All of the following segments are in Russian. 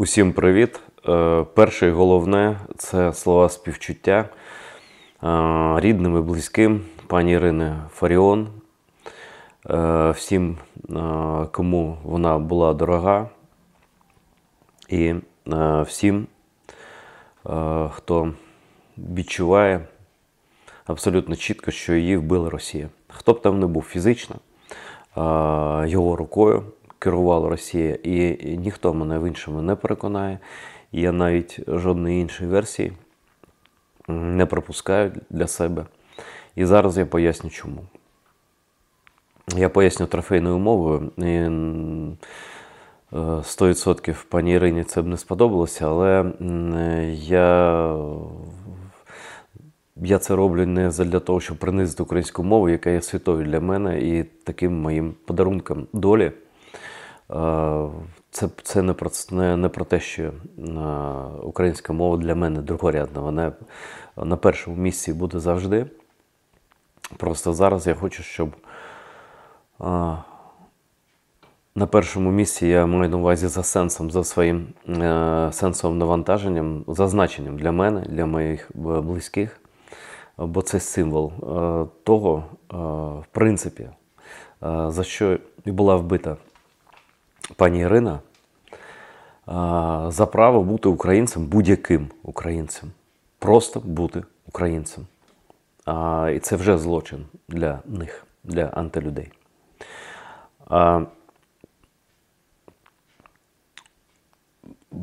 Усім привіт! Е, перше і головне це слова співчуття е, рідним і близьким пані Ірини Фаріон. Е, всім, кому вона була дорога, і всім, хто відчуває абсолютно чітко, що її вбила Росія. Хто б там не був фізично, його рукою керувала Росія, і ніхто мене в іншому не переконає. Я навіть жодної іншої версії не пропускаю для себе. І зараз я поясню, чому. Я поясню трофейною мовою. 100% е, пані Ірині це б не сподобалося, але я я це роблю не для того, щоб принизити українську мову, яка є світовою для мене, і таким моїм подарунком долі. Е, це це не про не, не про те, що е, українська мова для мене другорядна. Вона на першому місці буде завжди. Просто зараз я хочу, щоб е, на першому місці я маю на увазі за сенсом, за своїм а, сенсовим навантаженням, за значенням для мене, для моїх близьких, бо це символ того, в принципі, за що і була вбита пані Ірина, за право бути українцем будь-яким українцем. Просто бути українцем. І це вже злочин для них, для антилюдей.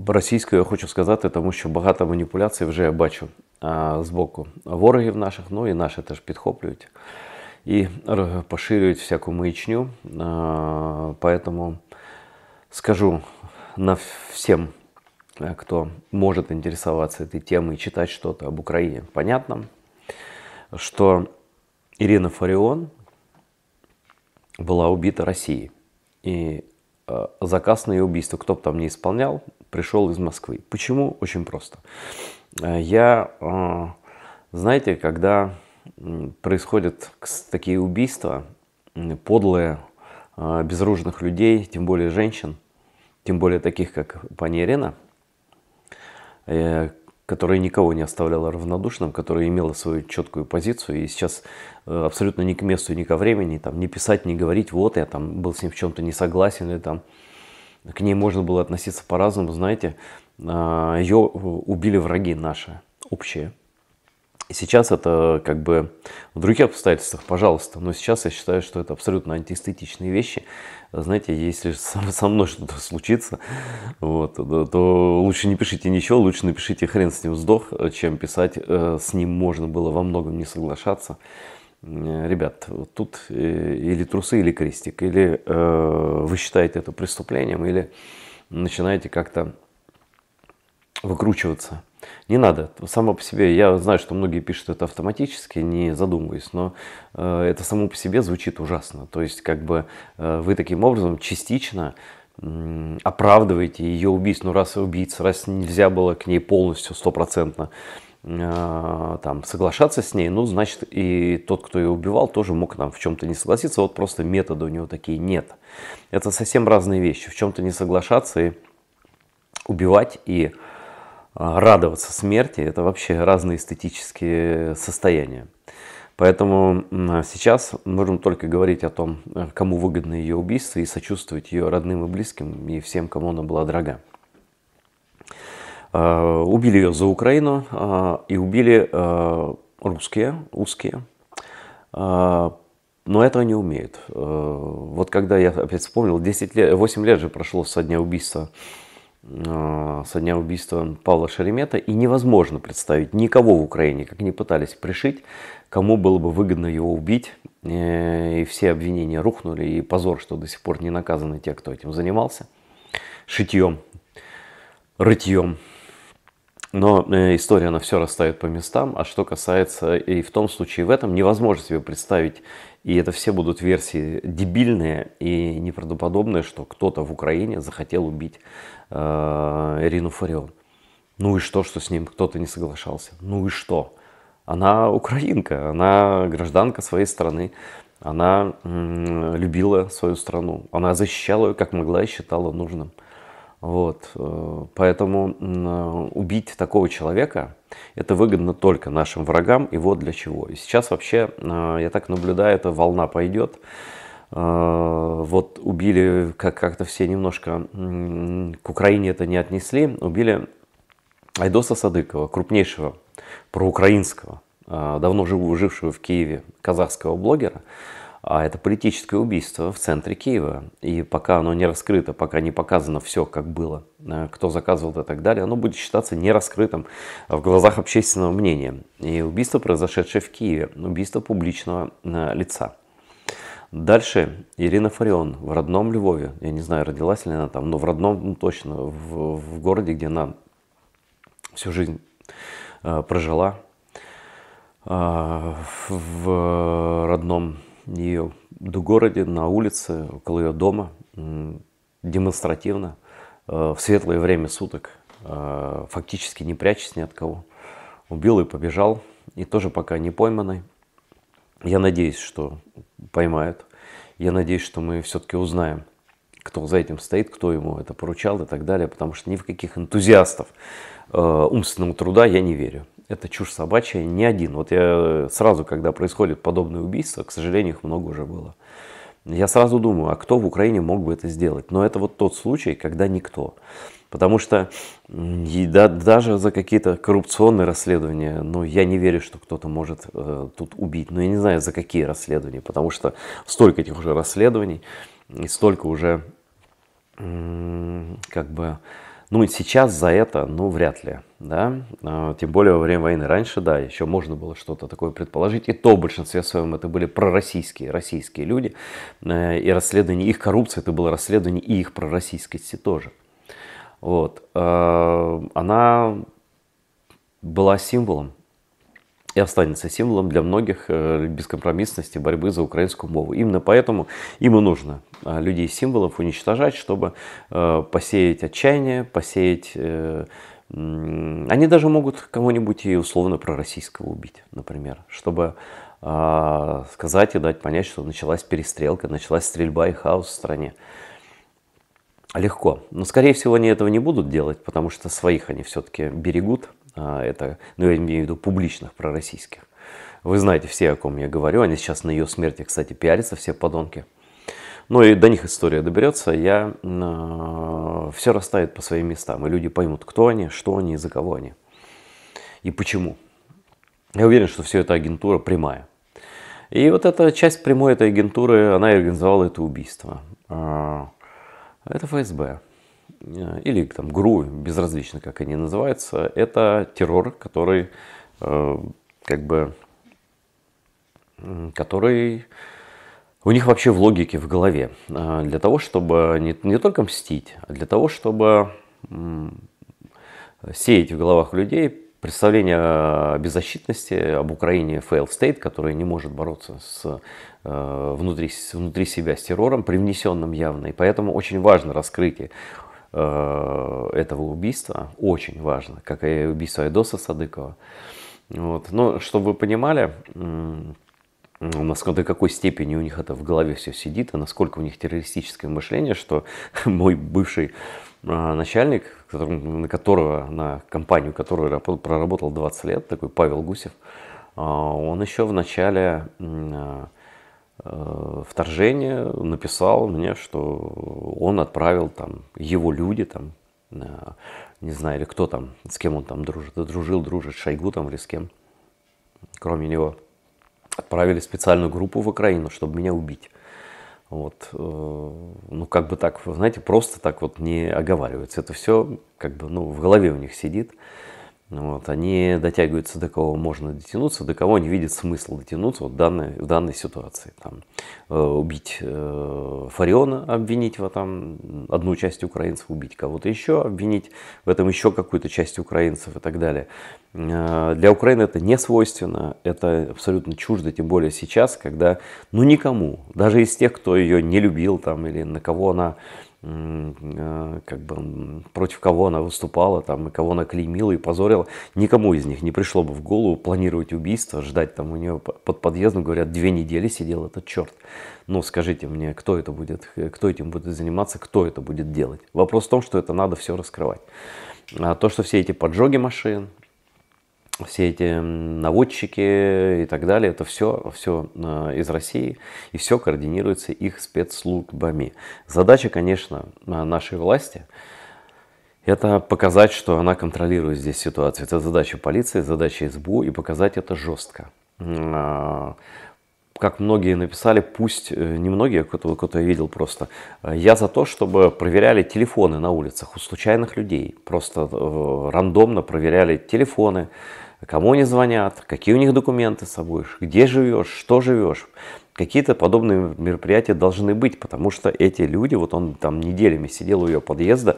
Російською я хочу сказати, тому що багато маніпуляцій вже я бачу з боку ворогів наших, ну і наші теж підхоплюють і поширюють всяку маячню. поэтому скажу на всем, э, кто может интересоваться этой темой и читать что-то об Украине, понятно, что Ирина Фарион была убита Россией. И э, заказ на ее убийство, кто бы там не исполнял, пришел из Москвы. Почему? Очень просто. Э, я, знаете, когда происходят такие убийства, подлые а, безоружных людей, тем более женщин, тем более таких, как пани Ирена, э, которая никого не оставляла равнодушным, которая имела свою четкую позицию, и сейчас э, абсолютно ни к месту, ни ко времени, там, не писать, не говорить, вот я там был с ним в чем-то не согласен, или там к ней можно было относиться по-разному, знаете, а, ее э, убили враги наши, общие, Сейчас это как бы в других обстоятельствах, пожалуйста, но сейчас я считаю, что это абсолютно антиэстетичные вещи. Знаете, если со мной что-то случится, вот, то лучше не пишите ничего, лучше напишите хрен с ним вздох, э, чем писать э, с ним можно было во многом не соглашаться. Ребят, вот тут э, или трусы, или крестик, или э, вы считаете это преступлением, или начинаете как-то выкручиваться. Не надо. Само по себе, я знаю, что многие пишут это автоматически, не задумываясь, но э, это само по себе звучит ужасно. То есть, как бы э, вы таким образом частично оправдываете ее убийство. Ну, раз убийца, раз нельзя было к ней полностью, стопроцентно э, там, соглашаться с ней, ну, значит, и тот, кто ее убивал, тоже мог там в чем-то не согласиться, вот просто методы у него такие нет. Это совсем разные вещи, в чем-то не соглашаться и убивать, и э, а, радоваться смерти, это вообще разные эстетические состояния. Поэтому а, сейчас можем только говорить о том, э, кому выгодно ее убийство, и сочувствовать ее родным и близким, и всем, кому она была дорога. А, убили ее за Украину, и убили русские, узкие, но этого не умеют. Э, вот когда я опять вспомнил, 10 лет, 8 лет же прошло со дня убийства Э, со дня убийства Павла Шеремета, и невозможно представить никого в Украине, как не пытались пришить, кому было бы выгодно его убить, э, и все обвинения рухнули, и позор, что до сих пор не наказаны те, кто этим занимался, шитьем, рытьем. Но э, история, она все расставит по местам, а что касается и в том случае, и в этом, невозможно себе представить и это все будут версии дебильные и неправдоподобные, что кто-то в Украине захотел убить э, Ирину Фарион. Ну и что, что с ним кто-то не соглашался? Ну и что? Она украинка, она гражданка своей страны, она м- любила свою страну, она защищала ее как могла и считала нужным. Вот. Э, поэтому э, убить такого человека это выгодно только нашим врагам и вот для чего. И сейчас вообще, э, я так наблюдаю, эта волна пойдет. Вот убили, как- как-то все немножко к Украине это не отнесли, убили Айдоса Садыкова, крупнейшего проукраинского, давно жившего в Киеве казахского блогера а это политическое убийство в центре Киева. И пока оно не раскрыто, пока не показано все, как было, э, кто заказывал это и так далее, оно будет считаться нераскрытым в глазах общественного мнения. И убийство, произошедшее в Киеве, убийство публичного э, лица. Дальше Ирина Фарион в родном Львове. Я не знаю, родилась ли она там, но в родном ну, точно, в, в городе, где она всю жизнь э, прожила, э, в родном и в городе, на улице, около ее дома, демонстративно, э, в светлое время суток, э, фактически не прячась ни от кого, убил и побежал, и тоже пока не пойманный. Я надеюсь, что поймают. Я надеюсь, что мы все-таки узнаем – кто за этим стоит, кто ему это поручал и так далее, потому что ни в каких энтузиастов э, умственного труда я не верю. Это чушь собачья, не один. Вот я э, сразу, когда происходит подобное убийство, к сожалению, их много уже было, я сразу думаю, а кто в Украине мог бы это сделать? Но это вот тот случай, когда никто. Потому что и да, даже за какие-то коррупционные расследования, ну, я не верю, что кто-то может э, тут убить. Но я не знаю, за какие расследования, потому что столько этих уже расследований и столько уже как бы, ну, сейчас за это, ну, вряд ли, да, а, тем более во время войны. Раньше, да, еще можно было что-то такое предположить, и то в большинстве своем это были пророссийские, российские люди, э, и расследование их коррупции, это было расследование и их пророссийскости тоже. Вот, э, она была символом и останется символом для многих э, бескомпромиссности борьбы за украинскую мову. Именно поэтому им и нужно э, людей символов уничтожать, чтобы э, посеять отчаяние, посеять... Они даже могут кого-нибудь и условно пророссийского убить, например, чтобы а, сказать и дать понять, что началась перестрелка, началась стрельба и хаос в стране. Легко. Но, скорее всего, они этого не будут делать, потому что своих они все-таки берегут, а, это, ну я имею в виду публичных, пророссийских. Вы знаете все, о ком я говорю, они сейчас на ее смерти, кстати, пиарятся, все подонки. Ну и до них история доберется, я, э, а, все расставит по своим местам, и люди поймут, кто они, что они и за кого они, и почему. Я уверен, что все это агентура прямая. И вот эта часть прямой этой агентуры, она и организовала это убийство. А, это ФСБ. Э, или там ГРУ, безразлично, как они называются, это террор, который э, как бы который у них вообще в логике, в голове. Э, для того, чтобы не, не только мстить, а для того, чтобы сеять в головах людей представление о беззащитности, об Украине fail state, которая не может бороться с, внутри, внутри себя с террором, привнесенным явно. И поэтому очень важно раскрытие Э, этого убийства. Очень важно, как и убийство Айдоса Садыкова. Вот. Но чтобы вы понимали, насколько до какой степени у них это в голове все сидит, а насколько у них террористическое мышление, что мой бывший э, начальник, на которого, на компанию, которую проработал 20 лет, такой Павел Гусев, э, он еще в начале Э, вторжение написал мне, что он отправил там его люди там, э, не знаю, или кто там, с кем он там дружит, дружил, дружит, Шойгу там или с кем, кроме него, отправили специальную группу в Украину, чтобы меня убить. Вот, э, ну как бы так, знаете, просто так вот не оговаривается. Это все как бы, ну, в голове у них сидит. Вот, они дотягиваются до кого можно дотянуться, до кого они видят смысл дотянуться вот в, данной, в данной ситуации. Там, э, убить э, Фариона, обвинить его там, одну часть украинцев, убить кого-то еще, обвинить в этом еще какую-то часть украинцев и так далее. Э, для Украины это не свойственно, это абсолютно чуждо, тем более сейчас, когда ну никому, даже из тех, кто ее не любил там, или на кого она а, как бы против кого она выступала там и кого она клеймила и позорила никому из них не пришло бы в голову планировать убийство ждать там у нее под подъездом говорят две недели сидел этот черт ну скажите мне кто это будет э, кто этим будет заниматься кто это будет делать вопрос в том что это надо все раскрывать а то что все эти поджоги машин все эти наводчики и так далее, это все, все а, из России, и все координируется их спецслужбами. Задача, конечно, нашей власти – это показать, что она контролирует здесь ситуацию. Это задача полиции, задача СБУ, и показать это жестко как многие написали, пусть э, не многие, кто-то, кто видел просто, э, я за то, чтобы проверяли телефоны на улицах у случайных людей. Просто э, рандомно проверяли телефоны, кому они звонят, какие у них документы с собой, где живешь, что живешь какие-то подобные мероприятия должны быть, потому что эти люди, вот он там неделями сидел у ее подъезда,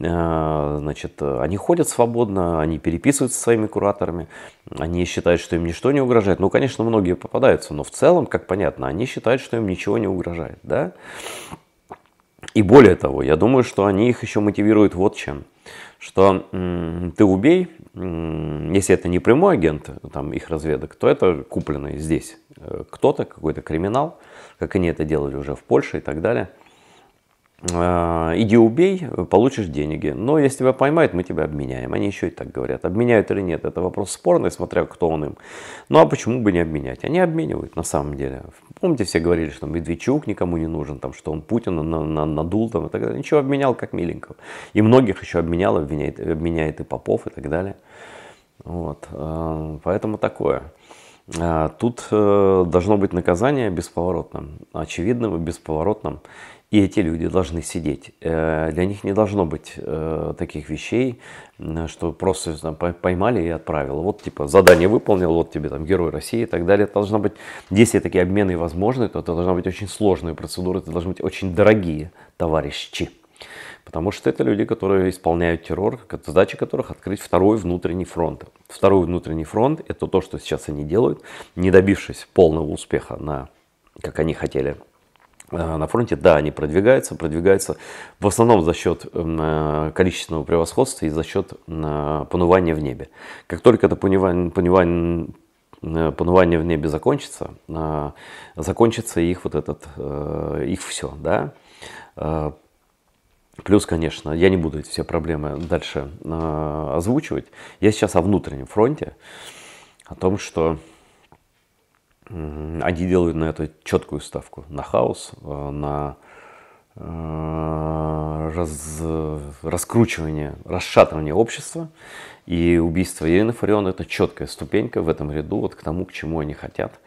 э, значит, они ходят свободно, они переписываются со своими кураторами, они считают, что им ничто не угрожает. Ну, конечно, многие попадаются, но в целом, как понятно, они считают, что им ничего не угрожает, да? И более того, я думаю, что они их еще мотивируют вот чем. Что м, ты убей, м, если это не прямой агент там, их разведок, то это купленные здесь Э, кто-то, какой-то криминал, как они это делали уже в Польше и так далее. Э, иди убей, получишь деньги. Но если тебя поймают, мы тебя обменяем. Они еще и так говорят. Обменяют или нет, это вопрос спорный, смотря кто он им. Ну а почему бы не обменять? Они обменивают на самом деле. Помните, все говорили, что Медведчук никому не нужен, там, что он Путина на, на, надул там, и так далее. Ничего, обменял как миленького. И многих еще обменял, обменяет, обменяет и Попов и так далее. Вот. Э, поэтому такое. А, тут э, должно быть наказание бесповоротным, очевидным и бесповоротным. И эти люди должны сидеть. Э, для них не должно быть э, таких вещей, что просто поймали и отправили. Вот типа задание выполнил, вот тебе там герой России и так далее. Это должно быть, если такие обмены возможны, то это должна быть очень сложная процедура, это должны быть очень дорогие товарищи. Потому что это люди, которые исполняют террор, задача которых открыть второй внутренний фронт. Второй внутренний фронт – это то, что сейчас они делают, не добившись полного успеха, на, как они хотели, э, на фронте, да, они продвигаются, продвигаются в основном за счет эм, э, количественного превосходства и за счет э, понувания в небе. Как только это понувание, понувание, понувание в небе закончится, закончится их вот этот, их все, да, Плюс, конечно, я не буду эти все проблемы дальше э, озвучивать. Я сейчас о внутреннем фронте, о том, что э, они делают на это четкую ставку, на хаос, э, на э, раз, раскручивание, расшатывание общества. И убийство Елены Фарион – это четкая ступенька в этом ряду вот к тому, к чему они хотят.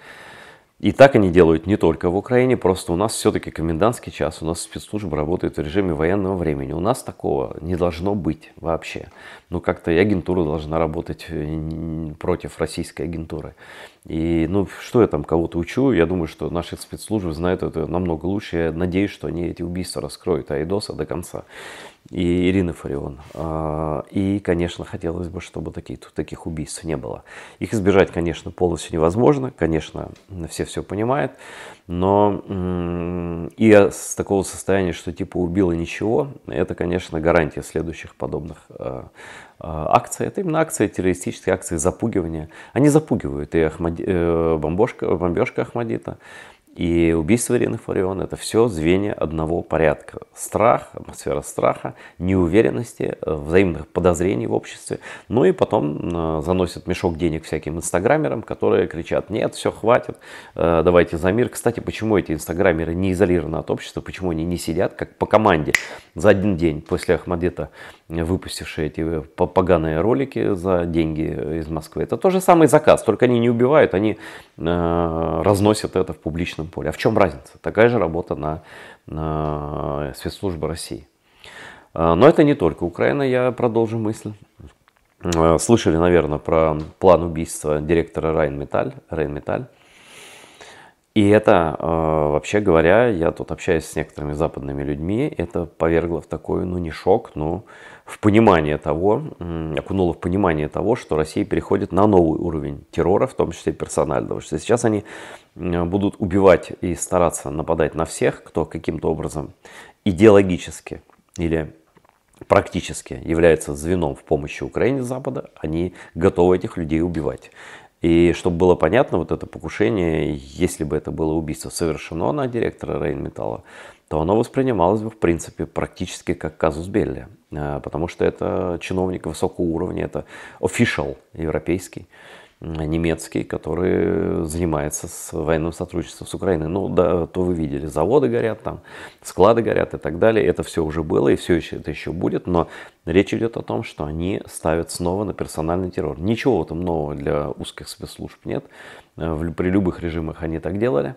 И так они делают не только в Украине, просто у нас все-таки комендантский час, у нас спецслужбы работают в режиме военного времени. У нас такого не должно быть вообще. Ну, как-то и агентура должна работать э, против российской агентуры. И, ну, что я там кого-то учу, я думаю, что наши спецслужбы знают это намного лучше. Я надеюсь, что они эти убийства раскроют Айдоса до конца и Ирины Фарион. А, и, конечно, хотелось бы, чтобы таких, таких убийств не было. Их избежать, конечно, полностью невозможно, конечно, все все понимают, но и с такого состояния, что типа убило ничего, это, конечно, гарантия следующих подобных э, э, акций. Это именно акции, террористической акции запугивания. Они запугивают и Ахмади, э, бомбежка, бомбежка Ахмадита, и убийство Ирины Фарион – это все звенья одного порядка. Страх, атмосфера страха, неуверенности, э, взаимных подозрений в обществе. Ну и потом э, заносят мешок денег всяким инстаграмерам, которые кричат «нет, все, хватит, э, давайте за мир». Кстати, почему эти инстаграмеры не изолированы от общества, почему они не сидят как по команде за один день после Ахмадета выпустившие эти э, поганые ролики за деньги э, из Москвы. Это тот же самый заказ, только они не убивают, они э, разносят это в публичном поле. А в чем разница? Такая же работа на, на э, спецслужбы России. Но это не только Украина, я продолжу мысль. Слышали, наверное, про план убийства директора Райнметаль, Райнметаль и это, а, вообще говоря, я тут общаюсь с некоторыми западными людьми, это повергло в такой, ну не шок, но в понимание того, окунуло в понимание того, что Россия переходит на новый уровень террора, в том числе персонального. Что сейчас они будут убивать и стараться нападать на всех, кто каким-то образом идеологически или практически является звеном в помощи Украине Запада, они готовы этих людей убивать. И чтобы было понятно, вот это покушение, если бы это было убийство совершено на директора Рейнметалла, то оно воспринималось бы, в принципе, практически как казус Белли, э, потому что это чиновник высокого уровня, это офишал европейский, немецкий, который занимается с военным сотрудничеством с Украиной. Ну, да, то вы видели, заводы горят, там склады горят и так далее. Это все уже было и все еще это еще будет, но речь идет о том, что они ставят снова на персональный террор. Ничего там нового для узких спецслужб нет. Э, при любых режимах они так делали.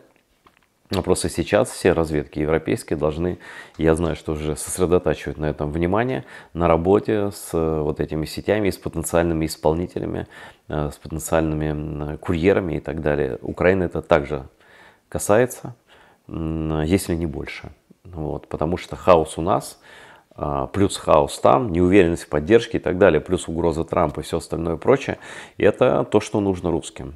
Но просто сейчас все разведки европейские должны, я знаю, что уже сосредотачивают на этом внимание, на работе с э, вот этими сетями с потенциальными исполнителями, э, с потенциальными курьерами и так далее. Украина это также касается, если не больше. Вот, потому что хаос у нас, а, плюс хаос там, неуверенность в поддержке и так далее, плюс угроза Трампа и все остальное прочее, это то, что нужно русским.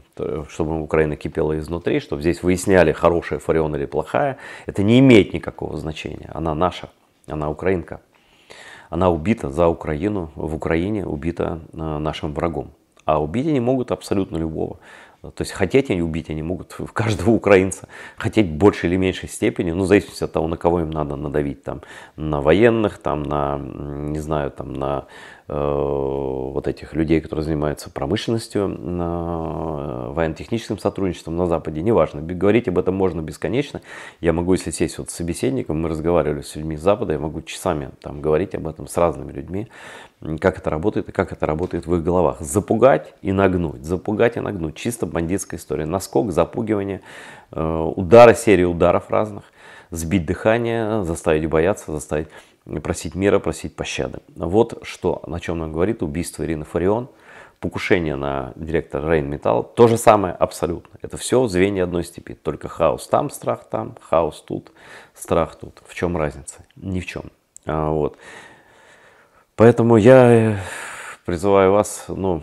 Чтобы Украина кипела изнутри, чтобы здесь выясняли, хорошая Фарион или плохая, это не имеет никакого значения. Она наша, она украинка. Она убита за Украину, в Украине убита э, нашим врагом. А убить они могут абсолютно любого. Ну, то есть хотеть они убить, они могут каждого украинца хотеть больше или меньшей степени, ну, в зависимости от того, на кого им надо надавить, там, на военных, там, на, не знаю, там, на э, вот этих людей, которые занимаются промышленностью, на э, военно-техническим сотрудничеством на Западе, неважно, говорить об этом можно бесконечно, я могу, если сесть вот с собеседником, мы разговаривали с людьми с Запада, я могу часами там говорить об этом с разными людьми, как это работает и как это работает в их головах. Запугать и нагнуть, запугать и нагнуть. Чисто бандитская история. Наскок, запугивание, э, удары, серии ударов разных, сбить дыхание, заставить бояться, заставить просить мира, просить пощады. Вот что, на чем нам говорит убийство Ирины Фарион, покушение на директора Рейн Металл. То же самое абсолютно. Это все звенья одной степи. Только хаос там, страх там, хаос тут, страх тут. В чем разница? Ни в чем. А, вот. Поэтому я э, призываю вас ну,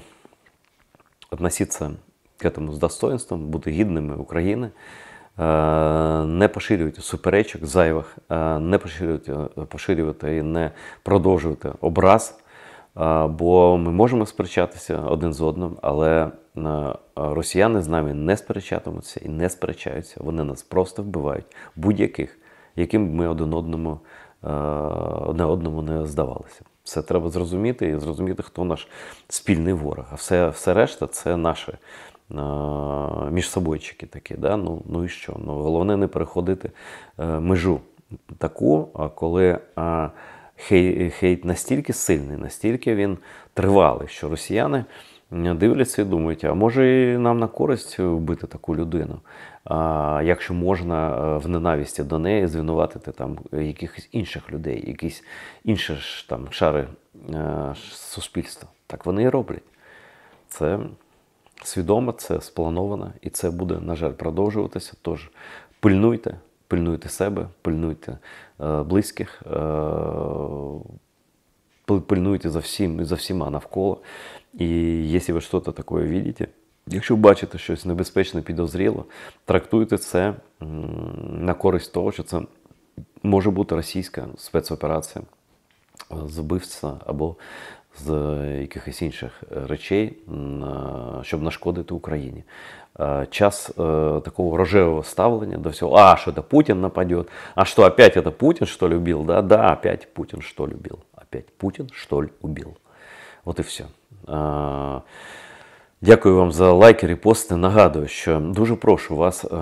относиться к этому з достоинством, бути гідними України, э, не поширювати суперечок зайвих, э, не поширювати, поширювати і не продовжувати образ. Бо ми можемо сперечатися один з одним, але е, росіяни з нами не сперечатимуться і не сперечаються. Вони нас просто вбивають, будь-яких, яким ми один одному, одне е, одному не здавалися. Це треба зрозуміти і зрозуміти, хто наш спільний ворог. А все все решта це наші е, собойчики. такі. Да? Ну ну і що? Ну, Головне не переходити е, межу таку, коли е, хейт настільки сильний, настільки він тривалий, що росіяни дивляться і думають, а може нам на користь вбити таку людину якщо можна е, в ненависті до неї звинуватити там якихось інших людей, якісь інші там шари е, суспільства. Так вони і роблять. Це свідомо, це сплановано, і це буде, на жаль, продовжуватися. Тож пильнуйте, пильнуйте себе, пильнуйте е, близьких, пильнуйте за всім, за всіма навколо. І якщо ви щось таке бачите, Якщо бачите щось небезпечне, підозріло, трактуйте це на користь того, що це може бути російська спецоперація з вбивства або з якихось інших речей, щоб нашкодити Україні. Час такого рожевого ставлення до всього, а що це Путін нападет, а що опять это Путін що ли Да, да, опять Путін що ли Опять Путін що ли убил? От і все. Дякую вам за лайки, репости. Нагадую, що дуже прошу вас, е,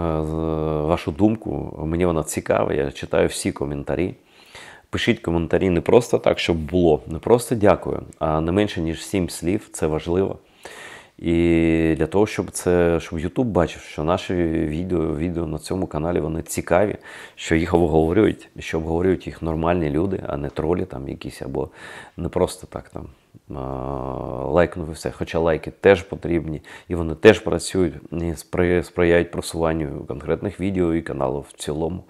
вашу думку. Мені вона цікава. Я читаю всі коментарі. Пишіть коментарі не просто так, щоб було, не просто дякую, а не менше ніж сім слів. Це важливо. І для того, щоб це щоб Ютуб бачив, що наші відео відео на цьому каналі вони цікаві, що їх обговорюють, що обговорюють їх нормальні люди, а не тролі там якісь, або не просто так там лайкнув і все. Хоча лайки теж потрібні, і вони теж працюють, і сприяють просуванню конкретних відео і каналу в цілому.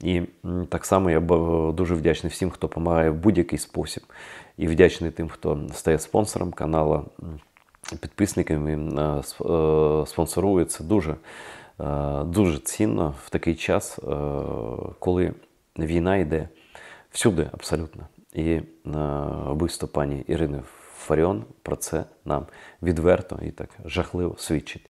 І так само я е, дуже вдячний всім, хто допомагає в будь-який спосіб, і вдячний тим, хто стає спонсором каналу підписниками е, е, спонсорує. Це дуже е, дуже цінно в такий час, коли війна йде всюди абсолютно. І вбивство пані Ірини Фаріон про це нам відверто і так жахливо свідчить.